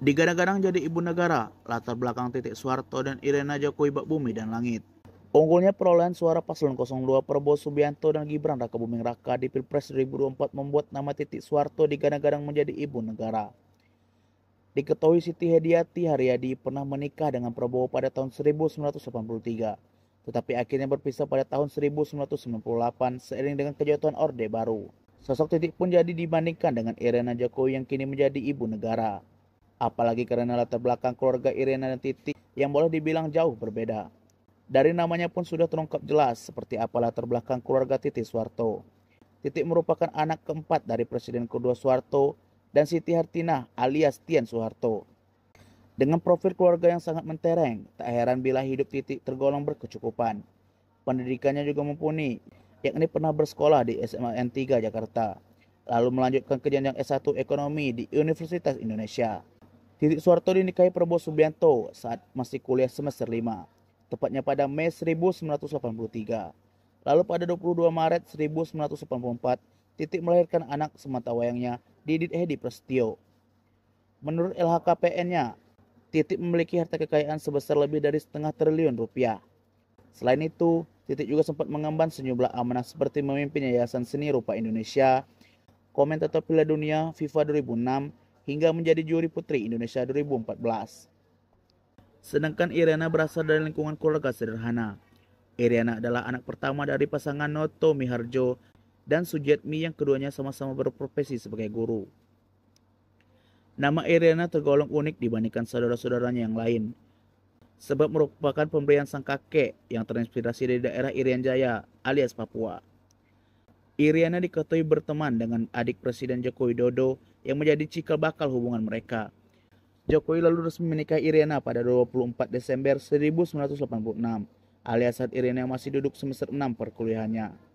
Digadang-gadang jadi ibu negara, latar belakang titik Soeharto dan Irena Jokowi bak bumi dan langit. Unggulnya perolehan suara paslon 02 Prabowo Subianto dan Gibran Raka Buming Raka di Pilpres 2024 membuat nama titik Soeharto digadang-gadang menjadi ibu negara. Diketahui Siti Hediati Haryadi pernah menikah dengan Prabowo pada tahun 1983, tetapi akhirnya berpisah pada tahun 1998 seiring dengan kejatuhan Orde Baru. Sosok titik pun jadi dibandingkan dengan Irena Jokowi yang kini menjadi ibu negara. Apalagi karena latar belakang keluarga Irena dan Titi yang boleh dibilang jauh berbeda. Dari namanya pun sudah terungkap jelas seperti apa latar belakang keluarga Titi Suwarto. Titi merupakan anak keempat dari Presiden kedua Suwarto dan Siti Hartina alias Tian Soeharto. Dengan profil keluarga yang sangat mentereng, tak heran bila hidup Titi tergolong berkecukupan. Pendidikannya juga mumpuni, yakni pernah bersekolah di SMA N3 Jakarta, lalu melanjutkan ke jenjang S1 Ekonomi di Universitas Indonesia. Titik Soeharto dinikahi Prabowo Subianto saat masih kuliah semester 5, tepatnya pada Mei 1983. Lalu pada 22 Maret 1984, Titik melahirkan anak semata wayangnya Didit Hedi Prestio. Menurut LHKPN-nya, Titik memiliki harta kekayaan sebesar lebih dari setengah triliun rupiah. Selain itu, Titik juga sempat mengemban sejumlah amanah seperti memimpin Yayasan Seni Rupa Indonesia, komentator Piala Dunia FIFA 2006, hingga menjadi juri putri Indonesia 2014. Sedangkan Irena berasal dari lingkungan keluarga sederhana. Irena adalah anak pertama dari pasangan Noto Miharjo dan Sujetmi yang keduanya sama-sama berprofesi sebagai guru. Nama Irena tergolong unik dibandingkan saudara-saudaranya yang lain, sebab merupakan pemberian sang kakek yang terinspirasi dari daerah Irian Jaya alias Papua. Iriana diketahui berteman dengan adik Presiden Joko Widodo yang menjadi cikal bakal hubungan mereka. Jokowi lalu resmi menikahi Iriana pada 24 Desember 1986, alias saat Iriana masih duduk semester 6 perkuliahannya.